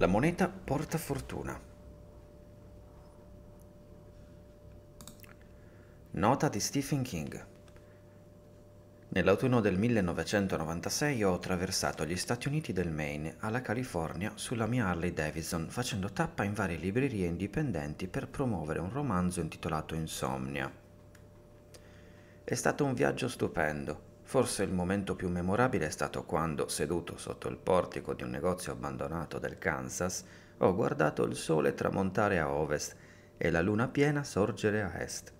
La moneta porta fortuna. Nota di Stephen King. Nell'autunno del 1996 ho attraversato gli Stati Uniti del Maine alla California sulla mia Harley Davidson facendo tappa in varie librerie indipendenti per promuovere un romanzo intitolato Insomnia. È stato un viaggio stupendo. Forse il momento più memorabile è stato quando, seduto sotto il portico di un negozio abbandonato del Kansas, ho guardato il sole tramontare a ovest e la luna piena sorgere a est.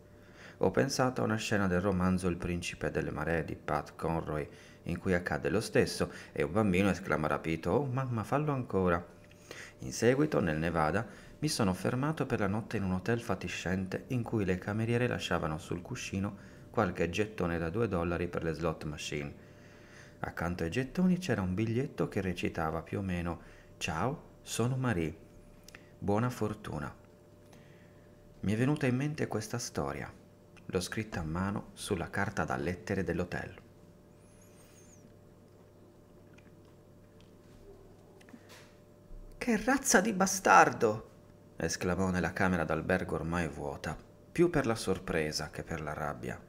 Ho pensato a una scena del romanzo Il principe delle maree di Pat Conroy, in cui accade lo stesso e un bambino esclama rapito Oh mamma, fallo ancora. In seguito, nel Nevada, mi sono fermato per la notte in un hotel fatiscente in cui le cameriere lasciavano sul cuscino qualche gettone da 2 dollari per le slot machine. Accanto ai gettoni c'era un biglietto che recitava più o meno Ciao, sono Marie. Buona fortuna. Mi è venuta in mente questa storia. L'ho scritta a mano sulla carta da lettere dell'hotel. Che razza di bastardo! esclamò nella camera d'albergo ormai vuota, più per la sorpresa che per la rabbia.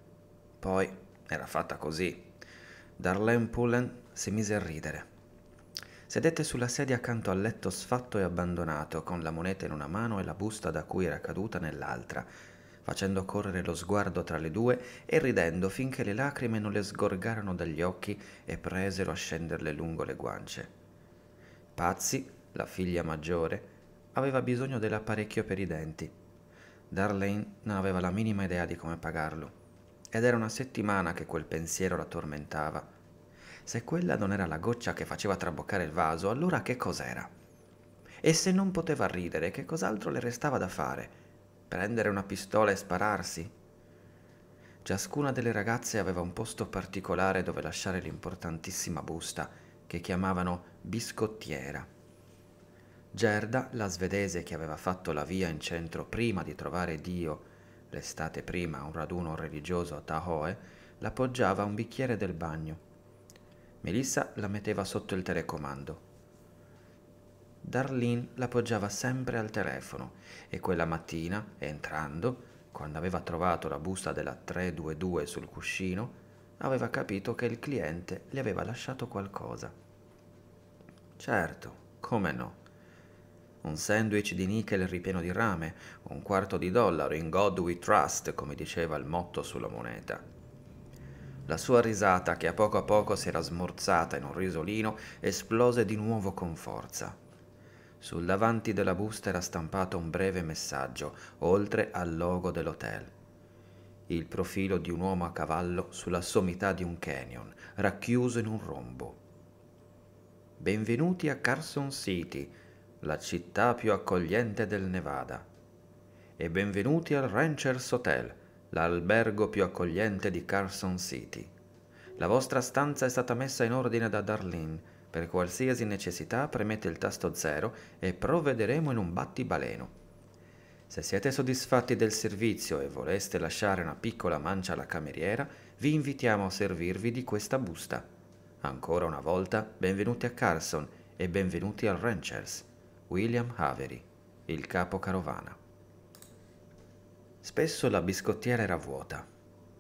Poi era fatta così. Darlene Pullen si mise a ridere. Sedette sulla sedia accanto al letto sfatto e abbandonato, con la moneta in una mano e la busta da cui era caduta nell'altra, facendo correre lo sguardo tra le due e ridendo finché le lacrime non le sgorgarono dagli occhi e presero a scenderle lungo le guance. Pazzi, la figlia maggiore, aveva bisogno dell'apparecchio per i denti. Darlene non aveva la minima idea di come pagarlo. Ed era una settimana che quel pensiero la tormentava. Se quella non era la goccia che faceva traboccare il vaso, allora che cos'era? E se non poteva ridere, che cos'altro le restava da fare? Prendere una pistola e spararsi? Ciascuna delle ragazze aveva un posto particolare dove lasciare l'importantissima busta, che chiamavano biscottiera. Gerda, la svedese che aveva fatto la via in centro prima di trovare Dio l'estate prima a un raduno religioso a Tahoe, l'appoggiava a un bicchiere del bagno. Melissa la metteva sotto il telecomando. Darlene l'appoggiava sempre al telefono e quella mattina, entrando, quando aveva trovato la busta della 322 sul cuscino, aveva capito che il cliente le aveva lasciato qualcosa. Certo, come no? un sandwich di nickel ripieno di rame, un quarto di dollaro in God we trust, come diceva il motto sulla moneta. La sua risata, che a poco a poco si era smorzata in un risolino, esplose di nuovo con forza. Sul davanti della busta era stampato un breve messaggio, oltre al logo dell'hotel. Il profilo di un uomo a cavallo sulla sommità di un canyon, racchiuso in un rombo. Benvenuti a Carson City, la città più accogliente del Nevada. E benvenuti al Ranchers Hotel, l'albergo più accogliente di Carson City. La vostra stanza è stata messa in ordine da Darlene. Per qualsiasi necessità premete il tasto 0 e provvederemo in un battibaleno. Se siete soddisfatti del servizio e voleste lasciare una piccola mancia alla cameriera, vi invitiamo a servirvi di questa busta. Ancora una volta, benvenuti a Carson e benvenuti al Ranchers. William Avery, il capo carovana. Spesso la biscottiera era vuota.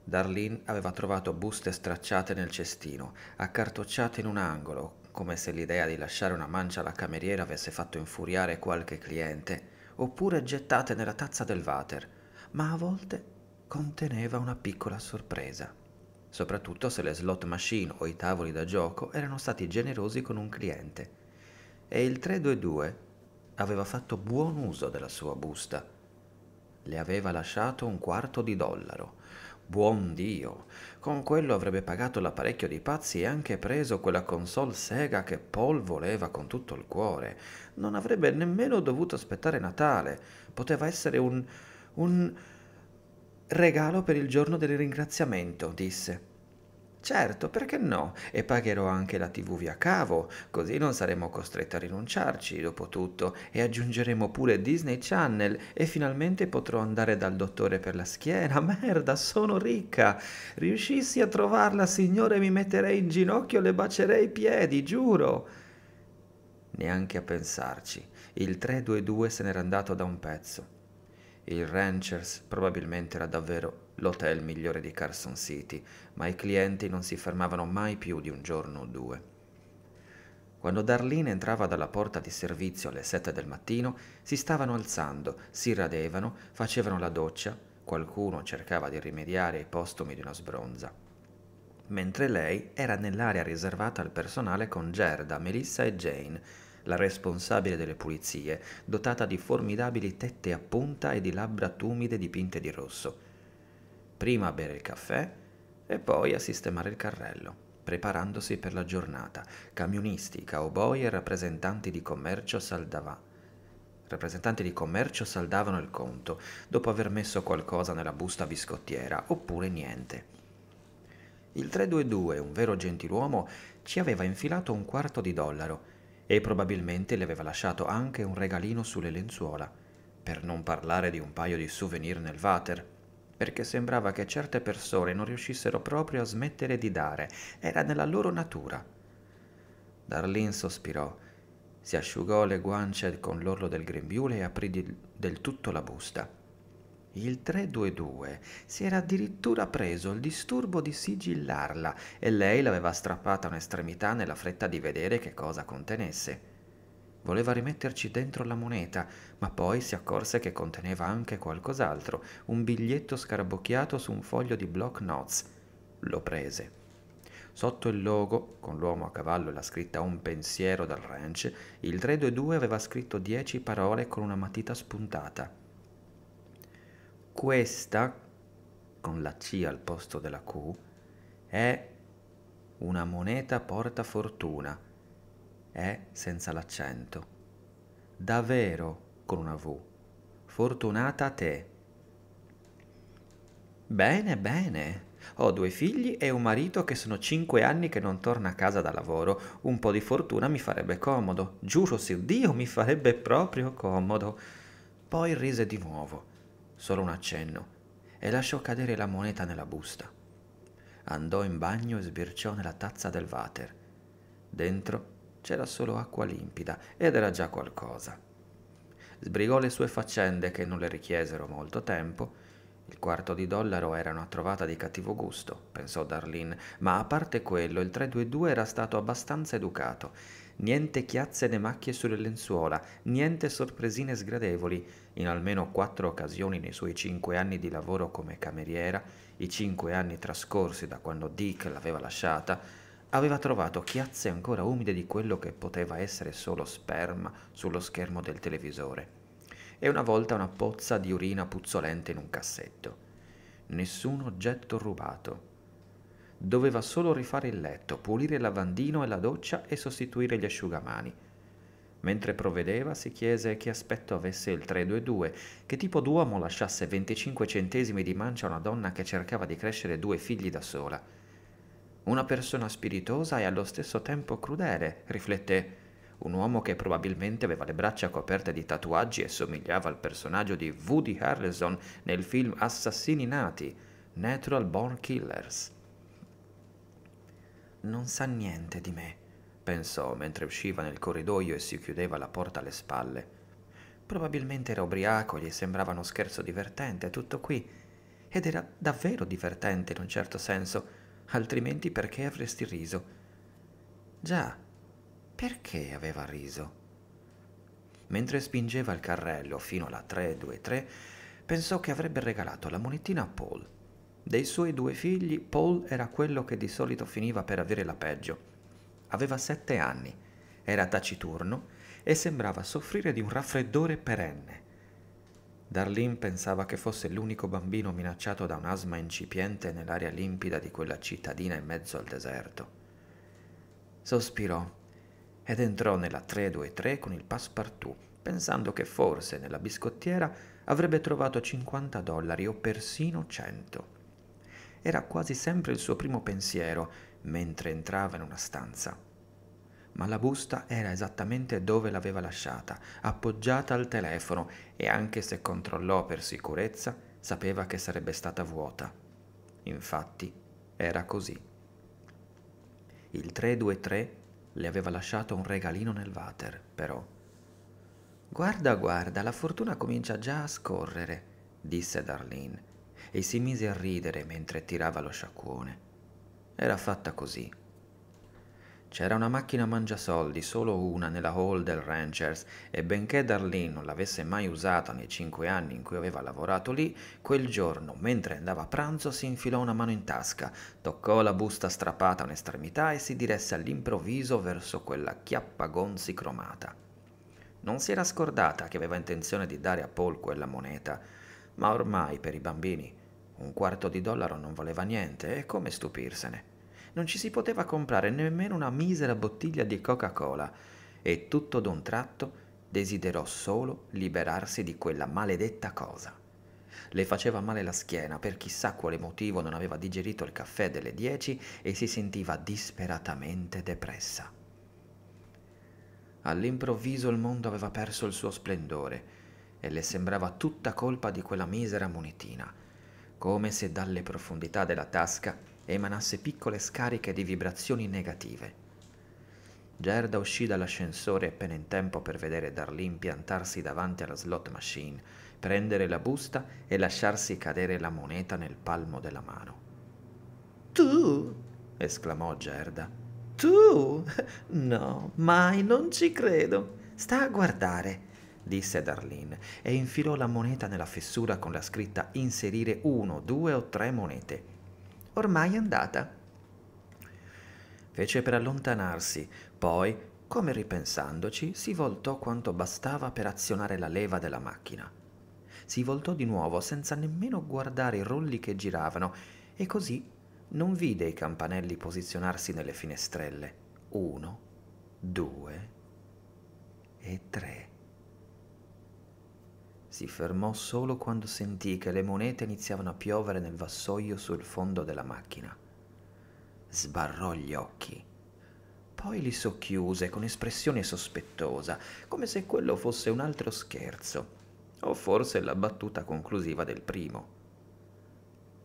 Darlene aveva trovato buste stracciate nel cestino, accartocciate in un angolo, come se l'idea di lasciare una mancia alla cameriera avesse fatto infuriare qualche cliente, oppure gettate nella tazza del water, ma a volte conteneva una piccola sorpresa, soprattutto se le slot machine o i tavoli da gioco erano stati generosi con un cliente. E il 322 aveva fatto buon uso della sua busta. Le aveva lasciato un quarto di dollaro. Buon Dio! Con quello avrebbe pagato l'apparecchio di pazzi e anche preso quella console Sega che Paul voleva con tutto il cuore. Non avrebbe nemmeno dovuto aspettare Natale. Poteva essere un... un... regalo per il giorno del ringraziamento, disse. Certo, perché no? E pagherò anche la TV via cavo, così non saremo costretti a rinunciarci, dopo tutto, e aggiungeremo pure Disney Channel e finalmente potrò andare dal dottore per la schiena. Merda, sono ricca! Riuscissi a trovarla, signore, mi metterei in ginocchio e le bacerei i piedi, giuro! Neanche a pensarci. Il 322 se n'era andato da un pezzo. Il Ranchers probabilmente era davvero l'hotel migliore di Carson City, ma i clienti non si fermavano mai più di un giorno o due. Quando Darlene entrava dalla porta di servizio alle sette del mattino, si stavano alzando, si radevano, facevano la doccia, qualcuno cercava di rimediare ai postumi di una sbronza. Mentre lei era nell'area riservata al personale con Gerda, Melissa e Jane, la responsabile delle pulizie, dotata di formidabili tette a punta e di labbra tumide dipinte di rosso. Prima a bere il caffè e poi a sistemare il carrello, preparandosi per la giornata, camionisti, cowboy e rappresentanti di commercio saldavano rappresentanti di commercio saldavano il conto dopo aver messo qualcosa nella busta biscottiera oppure niente. Il 322, un vero gentiluomo, ci aveva infilato un quarto di dollaro e probabilmente le aveva lasciato anche un regalino sulle lenzuola, per non parlare di un paio di souvenir nel water, perché sembrava che certe persone non riuscissero proprio a smettere di dare, era nella loro natura. Darlene sospirò, si asciugò le guance con l'orlo del grembiule e aprì del tutto la busta. Il 322 si era addirittura preso il disturbo di sigillarla e lei l'aveva strappata a un'estremità nella fretta di vedere che cosa contenesse. Voleva rimetterci dentro la moneta, ma poi si accorse che conteneva anche qualcos'altro, un biglietto scarabocchiato su un foglio di block notes. Lo prese. Sotto il logo, con l'uomo a cavallo e la scritta Un pensiero dal ranch, il 322 aveva scritto dieci parole con una matita spuntata. Questa, con la C al posto della Q, è una moneta porta fortuna, è senza l'accento. Davvero con una V. Fortunata a te. Bene, bene. Ho due figli e un marito che sono cinque anni che non torna a casa da lavoro. Un po' di fortuna mi farebbe comodo. Giuro su Dio, mi farebbe proprio comodo. Poi rise di nuovo solo un accenno, e lasciò cadere la moneta nella busta. Andò in bagno e sbirciò nella tazza del water. Dentro c'era solo acqua limpida ed era già qualcosa. Sbrigò le sue faccende che non le richiesero molto tempo. Il quarto di dollaro era una trovata di cattivo gusto, pensò Darlene, ma a parte quello il 322 era stato abbastanza educato niente chiazze né macchie sulle lenzuola, niente sorpresine sgradevoli. In almeno quattro occasioni nei suoi cinque anni di lavoro come cameriera, i cinque anni trascorsi da quando Dick l'aveva lasciata, aveva trovato chiazze ancora umide di quello che poteva essere solo sperma sullo schermo del televisore. E una volta una pozza di urina puzzolente in un cassetto. Nessun oggetto rubato Doveva solo rifare il letto, pulire il lavandino e la doccia e sostituire gli asciugamani. Mentre provvedeva si chiese che aspetto avesse il 322, che tipo d'uomo lasciasse 25 centesimi di mancia a una donna che cercava di crescere due figli da sola. Una persona spiritosa e allo stesso tempo crudele, rifletté, un uomo che probabilmente aveva le braccia coperte di tatuaggi e somigliava al personaggio di Woody Harrelson nel film Assassini Nati, Natural Born Killers. Non sa niente di me, pensò mentre usciva nel corridoio e si chiudeva la porta alle spalle. Probabilmente era ubriaco, gli sembrava uno scherzo divertente, tutto qui. Ed era davvero divertente in un certo senso, altrimenti perché avresti riso? Già, perché aveva riso? Mentre spingeva il carrello fino alla 323, pensò che avrebbe regalato la monetina a Paul dei suoi due figli, Paul era quello che di solito finiva per avere la peggio. Aveva sette anni, era taciturno e sembrava soffrire di un raffreddore perenne. Darlene pensava che fosse l'unico bambino minacciato da un'asma incipiente nell'aria limpida di quella cittadina in mezzo al deserto. Sospirò ed entrò nella 323 con il passepartout, pensando che forse nella biscottiera avrebbe trovato 50 dollari o persino 100 era quasi sempre il suo primo pensiero mentre entrava in una stanza. Ma la busta era esattamente dove l'aveva lasciata, appoggiata al telefono e anche se controllò per sicurezza, sapeva che sarebbe stata vuota. Infatti, era così. Il 323 le aveva lasciato un regalino nel water, però. Guarda, guarda, la fortuna comincia già a scorrere, disse Darlene e si mise a ridere mentre tirava lo sciacquone. Era fatta così. C'era una macchina mangiasoldi, solo una, nella hall del Ranchers, e benché Darlene non l'avesse mai usata nei cinque anni in cui aveva lavorato lì, quel giorno, mentre andava a pranzo, si infilò una mano in tasca, toccò la busta strappata a un'estremità e si diresse all'improvviso verso quella chiappa gonzi cromata. Non si era scordata che aveva intenzione di dare a Paul quella moneta, ma ormai per i bambini un quarto di dollaro non valeva niente e come stupirsene? Non ci si poteva comprare nemmeno una misera bottiglia di Coca-Cola e tutto d'un tratto desiderò solo liberarsi di quella maledetta cosa. Le faceva male la schiena, per chissà quale motivo non aveva digerito il caffè delle 10 e si sentiva disperatamente depressa. All'improvviso il mondo aveva perso il suo splendore e le sembrava tutta colpa di quella misera monetina come se dalle profondità della tasca emanasse piccole scariche di vibrazioni negative. Gerda uscì dall'ascensore appena in tempo per vedere Darlene piantarsi davanti alla slot machine, prendere la busta e lasciarsi cadere la moneta nel palmo della mano. Tu! esclamò Gerda. Tu! No, mai, non ci credo. Sta a guardare disse Darlene, e infilò la moneta nella fessura con la scritta inserire uno, due o tre monete. Ormai è andata. Fece per allontanarsi, poi, come ripensandoci, si voltò quanto bastava per azionare la leva della macchina. Si voltò di nuovo senza nemmeno guardare i rolli che giravano e così non vide i campanelli posizionarsi nelle finestrelle. Uno, due e tre. Si fermò solo quando sentì che le monete iniziavano a piovere nel vassoio sul fondo della macchina. Sbarrò gli occhi. Poi li socchiuse con espressione sospettosa, come se quello fosse un altro scherzo, o forse la battuta conclusiva del primo.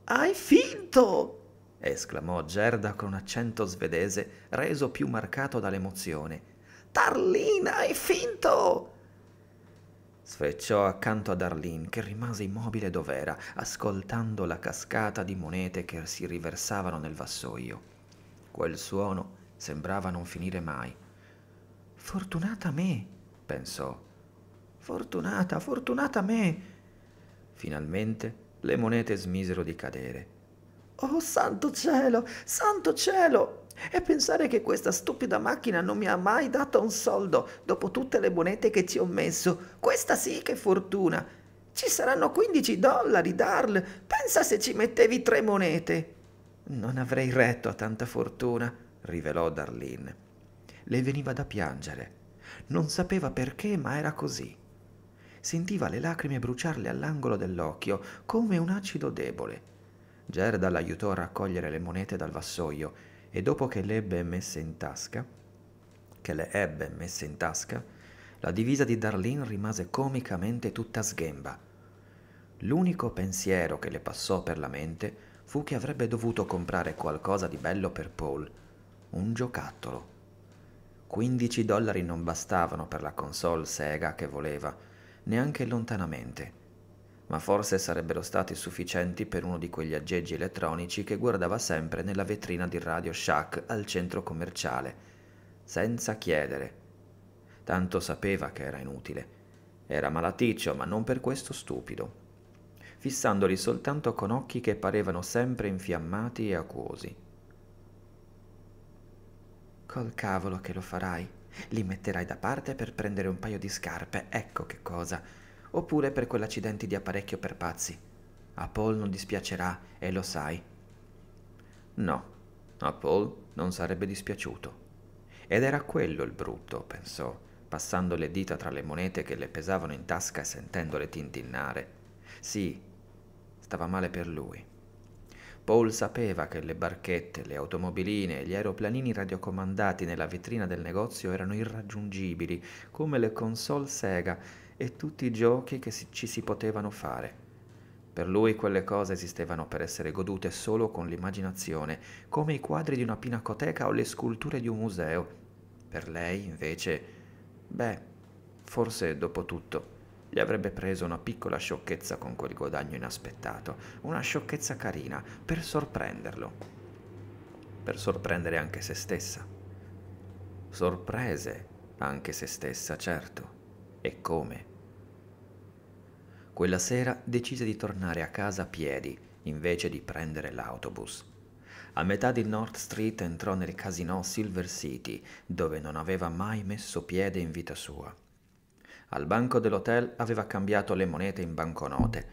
Hai finto! esclamò Gerda con accento svedese reso più marcato dall'emozione. Tarlina, hai finto! Sfrecciò accanto ad Arlene, che rimase immobile dov'era, ascoltando la cascata di monete che si riversavano nel vassoio. Quel suono sembrava non finire mai. Fortunata me, pensò. Fortunata, fortunata me. Finalmente le monete smisero di cadere. Oh santo cielo, santo cielo! E pensare che questa stupida macchina non mi ha mai dato un soldo dopo tutte le monete che ci ho messo. Questa sì che fortuna. Ci saranno 15 dollari, Darl. Pensa se ci mettevi tre monete. Non avrei retto a tanta fortuna, rivelò Darlene. Le veniva da piangere. Non sapeva perché, ma era così. Sentiva le lacrime bruciarle all'angolo dell'occhio, come un acido debole. Gerda l'aiutò a raccogliere le monete dal vassoio e dopo che le ebbe messe in tasca, che le ebbe messe in tasca, la divisa di Darlene rimase comicamente tutta sghemba. L'unico pensiero che le passò per la mente fu che avrebbe dovuto comprare qualcosa di bello per Paul, un giocattolo. 15 dollari non bastavano per la console Sega che voleva, neanche lontanamente ma forse sarebbero stati sufficienti per uno di quegli aggeggi elettronici che guardava sempre nella vetrina di Radio Shack al centro commerciale, senza chiedere. Tanto sapeva che era inutile. Era malaticcio, ma non per questo stupido, fissandoli soltanto con occhi che parevano sempre infiammati e acquosi. Col cavolo che lo farai, li metterai da parte per prendere un paio di scarpe, ecco che cosa oppure per quell'accidente di apparecchio per pazzi. A Paul non dispiacerà e lo sai. No, a Paul non sarebbe dispiaciuto. Ed era quello il brutto, pensò, passando le dita tra le monete che le pesavano in tasca e sentendole tintinnare. Sì, stava male per lui. Paul sapeva che le barchette, le automobiline e gli aeroplanini radiocomandati nella vetrina del negozio erano irraggiungibili, come le console Sega e tutti i giochi che ci si potevano fare. Per lui quelle cose esistevano per essere godute solo con l'immaginazione, come i quadri di una pinacoteca o le sculture di un museo. Per lei, invece, beh, forse dopo tutto gli avrebbe preso una piccola sciocchezza con quel guadagno inaspettato, una sciocchezza carina, per sorprenderlo, per sorprendere anche se stessa. Sorprese anche se stessa, certo e come. Quella sera decise di tornare a casa a piedi invece di prendere l'autobus. A metà di North Street entrò nel casino Silver City, dove non aveva mai messo piede in vita sua. Al banco dell'hotel aveva cambiato le monete in banconote.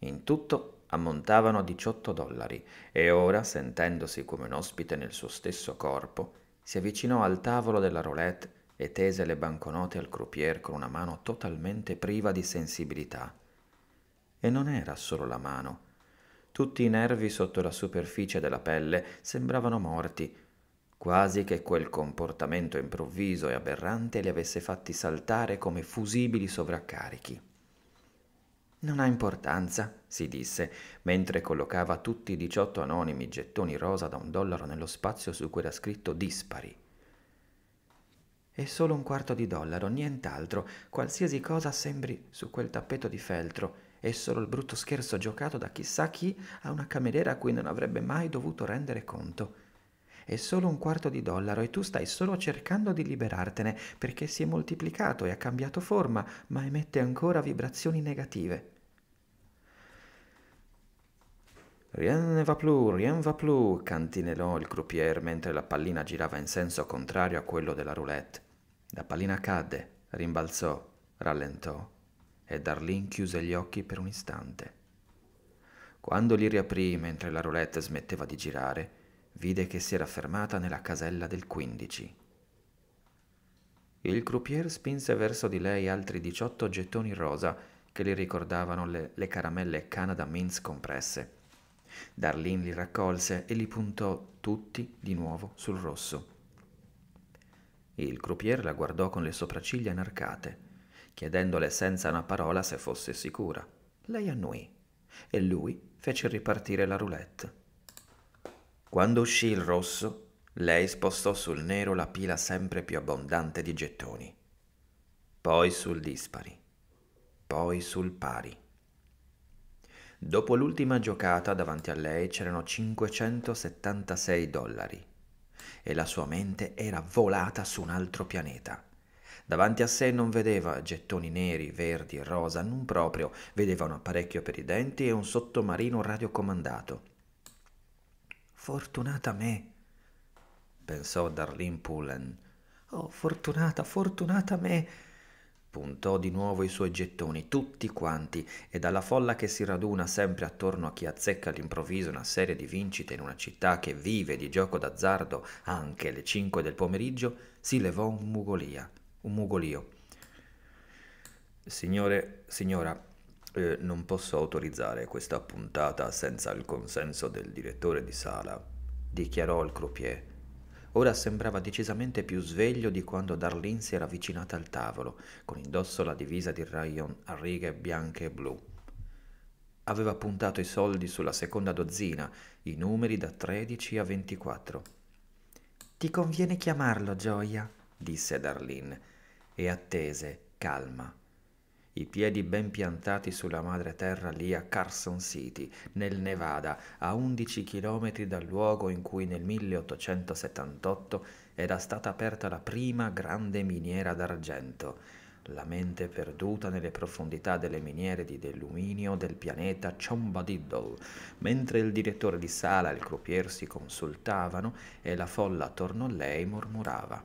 In tutto ammontavano a 18 dollari e ora, sentendosi come un ospite nel suo stesso corpo, si avvicinò al tavolo della roulette e tese le banconote al croupier con una mano totalmente priva di sensibilità. E non era solo la mano. Tutti i nervi sotto la superficie della pelle sembravano morti, quasi che quel comportamento improvviso e aberrante li avesse fatti saltare come fusibili sovraccarichi. Non ha importanza, si disse, mentre collocava tutti i 18 anonimi gettoni rosa da un dollaro nello spazio su cui era scritto dispari. È solo un quarto di dollaro, nient'altro, qualsiasi cosa sembri su quel tappeto di feltro, è solo il brutto scherzo giocato da chissà chi a una cameriera a cui non avrebbe mai dovuto rendere conto. È solo un quarto di dollaro e tu stai solo cercando di liberartene perché si è moltiplicato e ha cambiato forma, ma emette ancora vibrazioni negative. Rien ne va plus, rien va plus, cantinellò il croupier mentre la pallina girava in senso contrario a quello della roulette. La pallina cadde, rimbalzò, rallentò e Darlene chiuse gli occhi per un istante. Quando li riaprì mentre la roulette smetteva di girare, vide che si era fermata nella casella del 15. Il croupier spinse verso di lei altri 18 gettoni rosa che le ricordavano le, le caramelle Canada Minz compresse. Darlene li raccolse e li puntò tutti di nuovo sul rosso il croupier la guardò con le sopracciglia inarcate, chiedendole senza una parola se fosse sicura. Lei annuì e lui fece ripartire la roulette. Quando uscì il rosso, lei spostò sul nero la pila sempre più abbondante di gettoni, poi sul dispari, poi sul pari. Dopo l'ultima giocata davanti a lei c'erano 576 dollari e la sua mente era volata su un altro pianeta. Davanti a sé non vedeva gettoni neri, verdi e rosa, non proprio, vedeva un apparecchio per i denti e un sottomarino radiocomandato. Fortunata me, pensò Darlene Pullen. Oh, fortunata, fortunata me! Puntò di nuovo i suoi gettoni, tutti quanti, e dalla folla che si raduna sempre attorno a chi azzecca all'improvviso una serie di vincite in una città che vive di gioco d'azzardo anche alle 5 del pomeriggio, si levò un mugolia, un mugolio. Signore, signora, eh, non posso autorizzare questa puntata senza il consenso del direttore di sala, dichiarò il croupier Ora sembrava decisamente più sveglio di quando Darlene si era avvicinata al tavolo, con indosso la divisa di Rayon a righe bianche e blu. Aveva puntato i soldi sulla seconda dozzina, i numeri da 13 a 24. Ti conviene chiamarlo, Gioia, disse Darlene, e attese, calma, i piedi ben piantati sulla madre terra lì a Carson City, nel Nevada, a 11 km dal luogo in cui nel 1878 era stata aperta la prima grande miniera d'argento. La mente perduta nelle profondità delle miniere di deluminio del pianeta Chombadiddle, mentre il direttore di sala e il croupier si consultavano e la folla attorno a lei mormorava.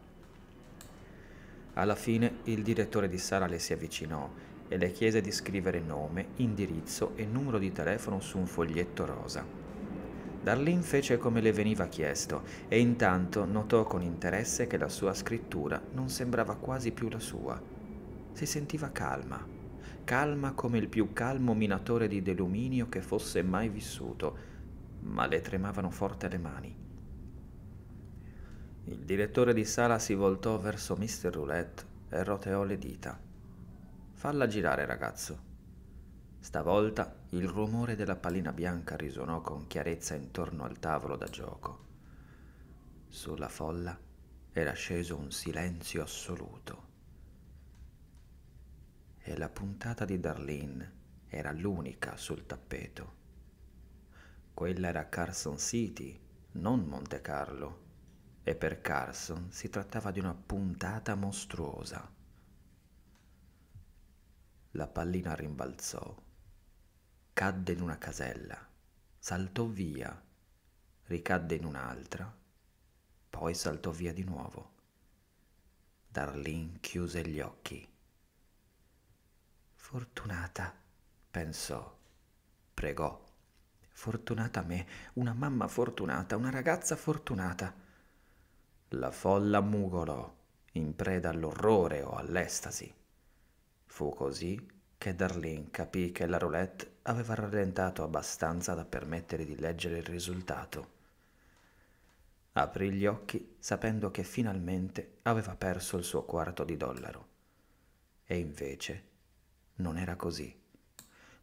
Alla fine il direttore di sala le si avvicinò e le chiese di scrivere nome, indirizzo e numero di telefono su un foglietto rosa. Darlene fece come le veniva chiesto e intanto notò con interesse che la sua scrittura non sembrava quasi più la sua. Si sentiva calma, calma come il più calmo minatore di deluminio che fosse mai vissuto, ma le tremavano forte le mani. Il direttore di sala si voltò verso Mr. Roulette e roteò le dita. Falla girare, ragazzo. Stavolta il rumore della pallina bianca risuonò con chiarezza intorno al tavolo da gioco. Sulla folla era sceso un silenzio assoluto. E la puntata di Darlene era l'unica sul tappeto. Quella era Carson City, non Monte Carlo, e per Carson si trattava di una puntata mostruosa. La pallina rimbalzò, cadde in una casella, saltò via, ricadde in un'altra, poi saltò via di nuovo. Darlene chiuse gli occhi. Fortunata, pensò, pregò. Fortunata me, una mamma fortunata, una ragazza fortunata. La folla mugolò, in preda all'orrore o all'estasi. Fu così che Darlene capì che la roulette aveva rallentato abbastanza da permettere di leggere il risultato. Aprì gli occhi sapendo che finalmente aveva perso il suo quarto di dollaro. E invece non era così.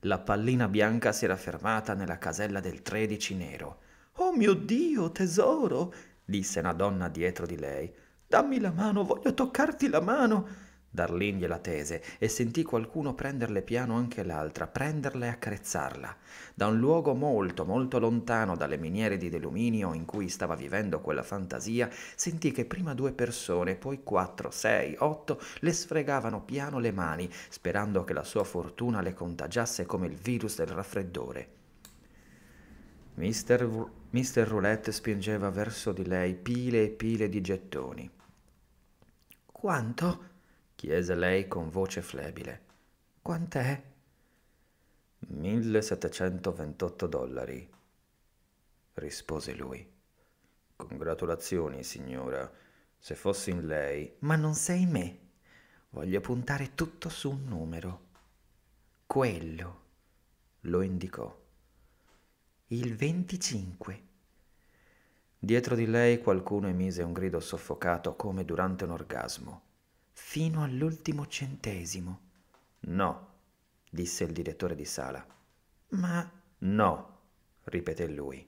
La pallina bianca si era fermata nella casella del 13 nero. Oh mio Dio, tesoro! disse una donna dietro di lei. Dammi la mano, voglio toccarti la mano. Darlene gliela tese e sentì qualcuno prenderle piano anche l'altra, prenderla e accarezzarla. Da un luogo molto, molto lontano dalle miniere di deluminio in cui stava vivendo quella fantasia, sentì che prima due persone, poi quattro, sei, otto, le sfregavano piano le mani, sperando che la sua fortuna le contagiasse come il virus del raffreddore. Mister, v- Mister Roulette spingeva verso di lei pile e pile di gettoni. Quanto? chiese lei con voce flebile. Quant'è? 1728 dollari, rispose lui. Congratulazioni, signora. Se fossi in lei. Ma non sei me. Voglio puntare tutto su un numero. Quello. Lo indicò. Il 25. Dietro di lei qualcuno emise un grido soffocato come durante un orgasmo fino all'ultimo centesimo. No, disse il direttore di sala. Ma... No, ripeté lui.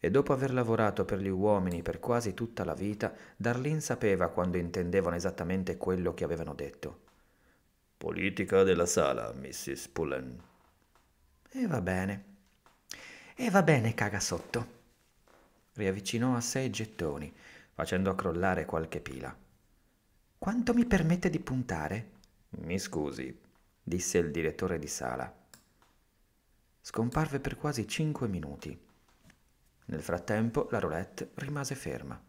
E dopo aver lavorato per gli uomini per quasi tutta la vita, Darlin sapeva quando intendevano esattamente quello che avevano detto. Politica della sala, Mrs. Pullen. E va bene. E va bene, caga sotto. Riavvicinò a sé i gettoni, facendo crollare qualche pila. Quanto mi permette di puntare? Mi scusi, disse il direttore di sala. Scomparve per quasi cinque minuti. Nel frattempo la roulette rimase ferma.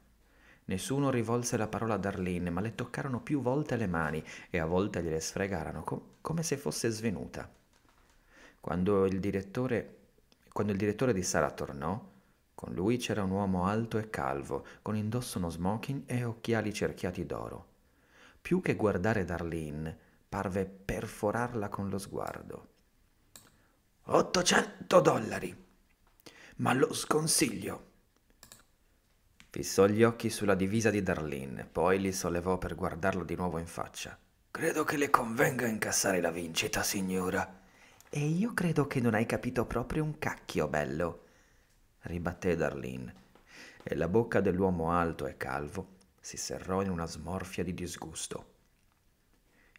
Nessuno rivolse la parola a Darlene, ma le toccarono più volte le mani e a volte gliele sfregarono com- come se fosse svenuta. Quando il, direttore, quando il direttore di sala tornò, con lui c'era un uomo alto e calvo, con indosso uno smoking e occhiali cerchiati d'oro più che guardare Darlene, parve perforarla con lo sguardo. 800 dollari. Ma lo sconsiglio. Fissò gli occhi sulla divisa di Darlene, poi li sollevò per guardarlo di nuovo in faccia. Credo che le convenga incassare la vincita, signora. E io credo che non hai capito proprio un cacchio, bello, ribatté Darlene, e la bocca dell'uomo alto e calvo si serrò in una smorfia di disgusto.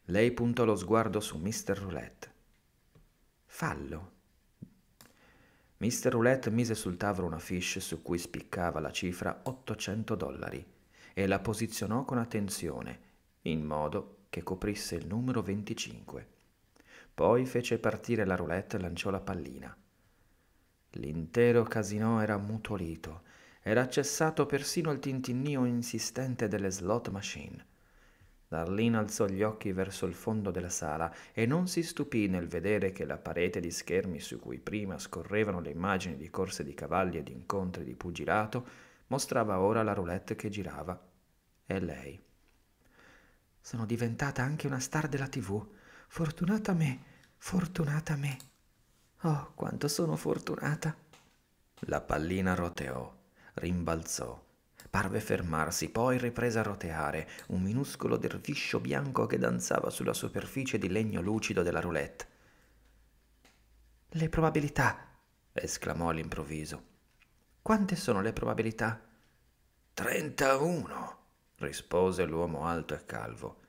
Lei puntò lo sguardo su Mr. Roulette. Fallo. Mr. Roulette mise sul tavolo una fish su cui spiccava la cifra 800 dollari e la posizionò con attenzione, in modo che coprisse il numero 25. Poi fece partire la roulette e lanciò la pallina. L'intero casino era mutolito era cessato persino il tintinnio insistente delle slot machine. Darlene alzò gli occhi verso il fondo della sala e non si stupì nel vedere che la parete di schermi su cui prima scorrevano le immagini di corse di cavalli e di incontri di pugilato mostrava ora la roulette che girava. E lei. Sono diventata anche una star della tv. Fortunata me, fortunata me. Oh, quanto sono fortunata. La pallina roteò rimbalzò. Parve fermarsi, poi riprese a roteare, un minuscolo derviscio bianco che danzava sulla superficie di legno lucido della roulette. Le probabilità, esclamò all'improvviso. Quante sono le probabilità? 31, rispose l'uomo alto e calvo.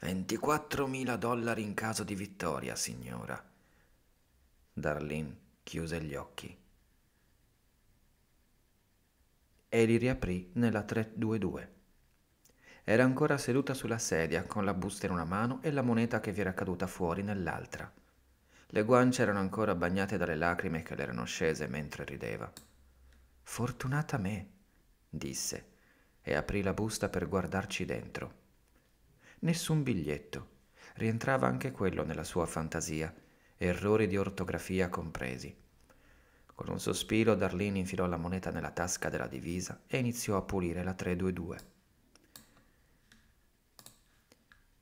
24.000 dollari in caso di vittoria, signora. Darlene chiuse gli occhi. e li riaprì nella 322. Era ancora seduta sulla sedia con la busta in una mano e la moneta che vi era caduta fuori nell'altra. Le guance erano ancora bagnate dalle lacrime che le erano scese mentre rideva. Fortunata me, disse, e aprì la busta per guardarci dentro. Nessun biglietto. Rientrava anche quello nella sua fantasia, errori di ortografia compresi. Con un sospiro Darlene infilò la moneta nella tasca della divisa e iniziò a pulire la 322.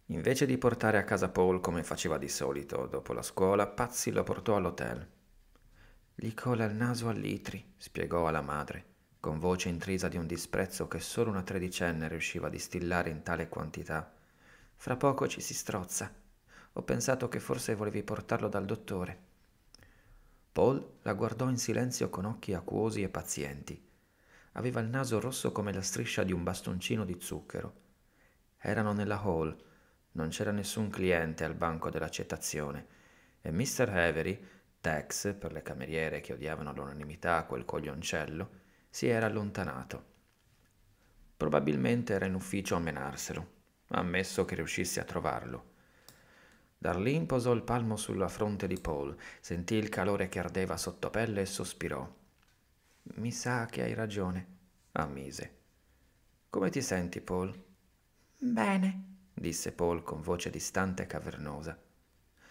Invece di portare a casa Paul come faceva di solito dopo la scuola, Pazzi lo portò all'hotel. Gli cola il naso a litri, spiegò alla madre, con voce intrisa di un disprezzo che solo una tredicenne riusciva a distillare in tale quantità. Fra poco ci si strozza. Ho pensato che forse volevi portarlo dal dottore. Paul la guardò in silenzio con occhi acquosi e pazienti. Aveva il naso rosso come la striscia di un bastoncino di zucchero. Erano nella hall, non c'era nessun cliente al banco dell'accettazione e Mr. Avery, Tex, per le cameriere che odiavano all'unanimità quel coglioncello, si era allontanato. Probabilmente era in ufficio a menarselo, ammesso che riuscisse a trovarlo. Darlin posò il palmo sulla fronte di Paul, sentì il calore che ardeva sotto pelle e sospirò. Mi sa che hai ragione, ammise. Come ti senti, Paul? Bene, disse Paul con voce distante e cavernosa.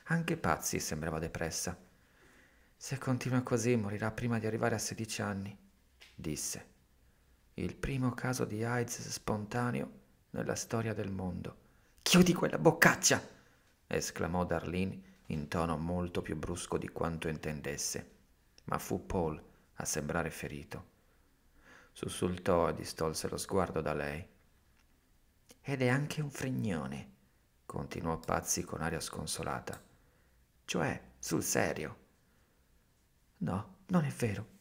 Anche Pazzi sembrava depressa. Se continua così morirà prima di arrivare a sedici anni, disse. Il primo caso di AIDS spontaneo nella storia del mondo. Chiudi quella boccaccia! esclamò Darlene in tono molto più brusco di quanto intendesse, ma fu Paul a sembrare ferito. Sussultò e distolse lo sguardo da lei. Ed è anche un frignone, continuò Pazzi con aria sconsolata. Cioè, sul serio. No, non è vero.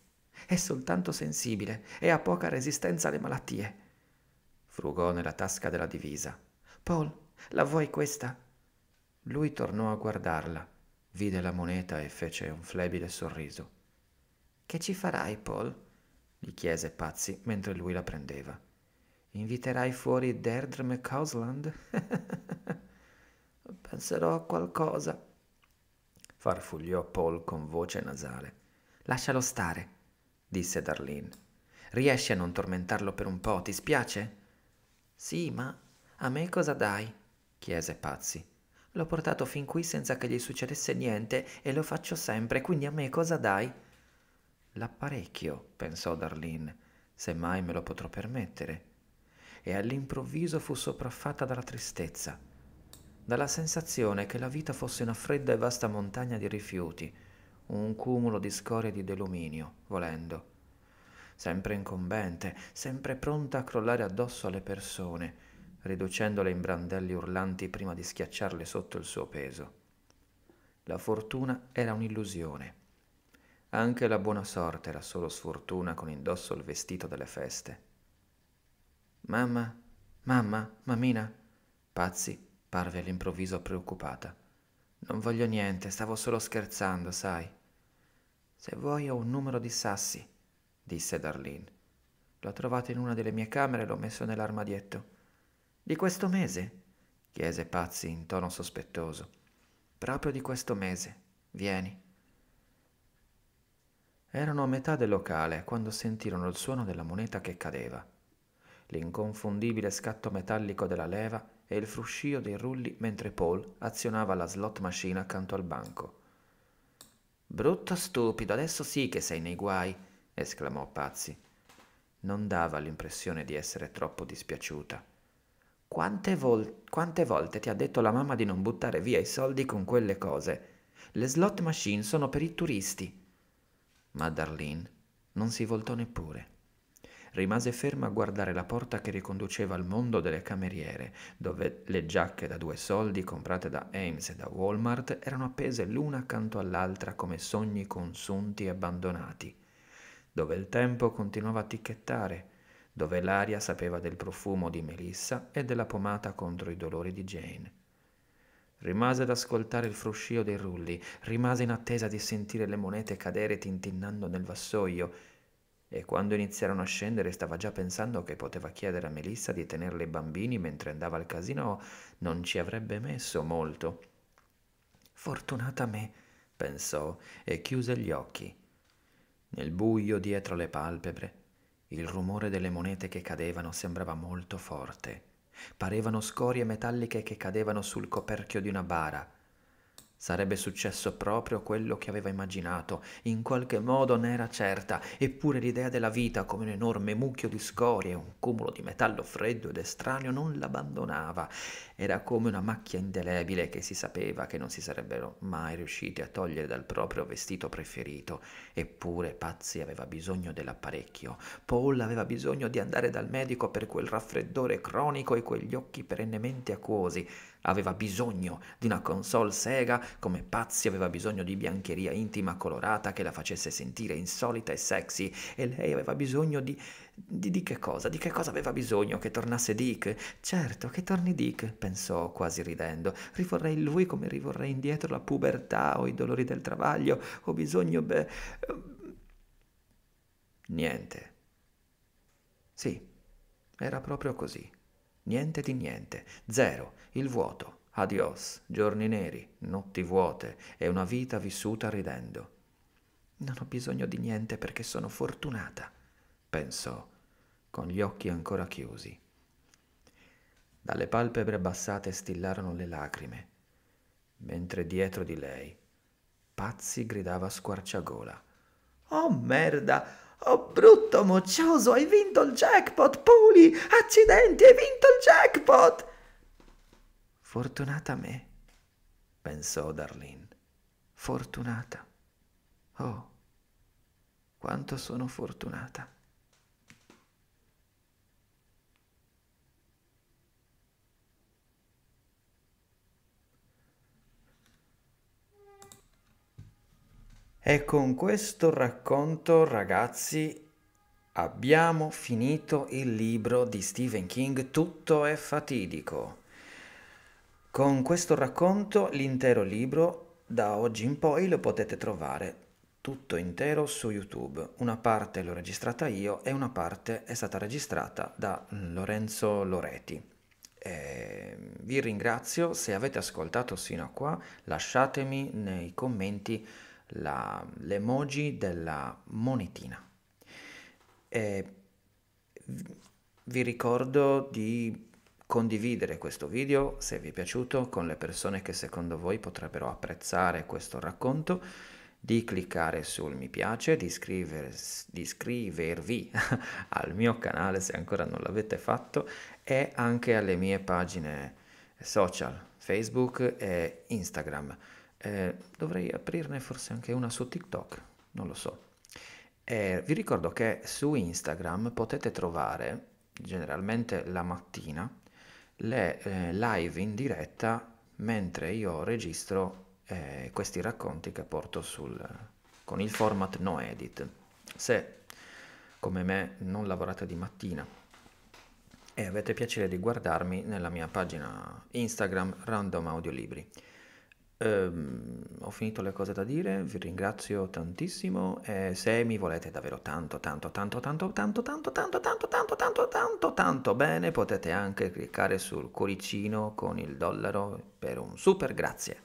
È soltanto sensibile e ha poca resistenza alle malattie. Frugò nella tasca della divisa. Paul, la vuoi questa? Lui tornò a guardarla, vide la moneta e fece un flebile sorriso. Che ci farai, Paul? gli chiese Pazzi mentre lui la prendeva. Inviterai fuori Derdr McCausland? Penserò a qualcosa. Farfugliò Paul con voce nasale. Lascialo stare, disse Darlene. Riesci a non tormentarlo per un po', ti spiace? Sì, ma a me cosa dai? chiese Pazzi. L'ho portato fin qui senza che gli succedesse niente e lo faccio sempre, quindi a me cosa dai? L'apparecchio, pensò Darlene, se mai me lo potrò permettere. E all'improvviso fu sopraffatta dalla tristezza, dalla sensazione che la vita fosse una fredda e vasta montagna di rifiuti, un cumulo di scorie di deluminio, volendo. Sempre incombente, sempre pronta a crollare addosso alle persone, riducendole in brandelli urlanti prima di schiacciarle sotto il suo peso. La fortuna era un'illusione. Anche la buona sorte era solo sfortuna con indosso il vestito delle feste. Mamma, mamma, mammina. Pazzi parve all'improvviso preoccupata. Non voglio niente, stavo solo scherzando, sai. Se vuoi ho un numero di sassi, disse Darlene. L'ho trovato in una delle mie camere e l'ho messo nell'armadietto. Di questo mese? chiese Pazzi in tono sospettoso. Proprio di questo mese. Vieni. Erano a metà del locale quando sentirono il suono della moneta che cadeva, l'inconfondibile scatto metallico della leva e il fruscio dei rulli mentre Paul azionava la slot machine accanto al banco. Brutto stupido, adesso sì che sei nei guai, esclamò Pazzi. Non dava l'impressione di essere troppo dispiaciuta. Quante, vol- quante volte ti ha detto la mamma di non buttare via i soldi con quelle cose? Le slot machine sono per i turisti. Ma Darlene non si voltò neppure. Rimase ferma a guardare la porta che riconduceva al mondo delle cameriere, dove le giacche da due soldi comprate da Ames e da Walmart erano appese l'una accanto all'altra come sogni consunti e abbandonati, dove il tempo continuava a ticchettare, dove l'aria sapeva del profumo di Melissa e della pomata contro i dolori di Jane. Rimase ad ascoltare il fruscio dei rulli, rimase in attesa di sentire le monete cadere tintinnando nel vassoio e quando iniziarono a scendere stava già pensando che poteva chiedere a Melissa di tenerle i bambini mentre andava al casino, non ci avrebbe messo molto. Fortunata me, pensò e chiuse gli occhi. Nel buio dietro le palpebre il rumore delle monete che cadevano sembrava molto forte. Parevano scorie metalliche che cadevano sul coperchio di una bara. Sarebbe successo proprio quello che aveva immaginato, in qualche modo ne era certa, eppure l'idea della vita come un enorme mucchio di scorie, un cumulo di metallo freddo ed estraneo non l'abbandonava era come una macchia indelebile che si sapeva che non si sarebbero mai riusciti a togliere dal proprio vestito preferito. Eppure Pazzi aveva bisogno dell'apparecchio, Paul aveva bisogno di andare dal medico per quel raffreddore cronico e quegli occhi perennemente acquosi, aveva bisogno di una console Sega come Pazzi aveva bisogno di biancheria intima colorata che la facesse sentire insolita e sexy e lei aveva bisogno di di, di che cosa? Di che cosa aveva bisogno? Che tornasse Dick? Certo, che torni Dick, pensò quasi ridendo. Rivorrei lui come rivorrei indietro la pubertà o i dolori del travaglio. Ho bisogno, beh... Ehm, niente. Sì, era proprio così. Niente di niente. Zero. Il vuoto. Adios. Giorni neri. Notti vuote. E una vita vissuta ridendo. Non ho bisogno di niente perché sono fortunata pensò, con gli occhi ancora chiusi. Dalle palpebre abbassate stillarono le lacrime, mentre dietro di lei Pazzi gridava a squarciagola. Oh merda! Oh brutto moccioso, hai vinto il jackpot, Puli! Accidenti, hai vinto il jackpot! Fortunata me, pensò Darlene. Fortunata. Oh, quanto sono fortunata. E con questo racconto, ragazzi, abbiamo finito il libro di Stephen King Tutto è fatidico. Con questo racconto l'intero libro da oggi in poi lo potete trovare tutto intero su YouTube. Una parte l'ho registrata io e una parte è stata registrata da Lorenzo Loreti. Eh, vi ringrazio se avete ascoltato sino a qua, lasciatemi nei commenti la, l'emoji della monetina. E vi ricordo di condividere questo video se vi è piaciuto con le persone che secondo voi potrebbero apprezzare questo racconto, di cliccare sul mi piace, di, iscrivers- di iscrivervi al mio canale se ancora non l'avete fatto e anche alle mie pagine social, Facebook e Instagram. Eh, dovrei aprirne forse anche una su TikTok, non lo so. Eh, vi ricordo che su Instagram potete trovare generalmente la mattina le eh, live in diretta mentre io registro eh, questi racconti che porto sul, con il format no edit. Se come me non lavorate di mattina e avete piacere di guardarmi nella mia pagina Instagram Random Audiolibri. Um, ho finito le cose da dire, vi ringrazio tantissimo e se mi volete davvero tanto tanto tanto tanto tanto tanto tanto tanto tanto tanto tanto tanto bene potete anche cliccare sul cuoricino con il dollaro per un super grazie.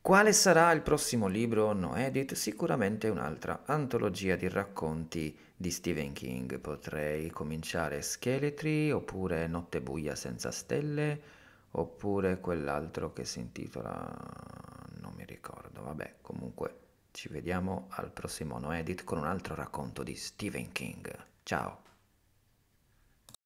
Quale sarà il prossimo libro no edit? Sicuramente un'altra antologia di racconti di Stephen King. Potrei cominciare Scheletri oppure Notte buia senza stelle oppure quell'altro che si intitola non mi ricordo vabbè comunque ci vediamo al prossimo No Edit con un altro racconto di Stephen King ciao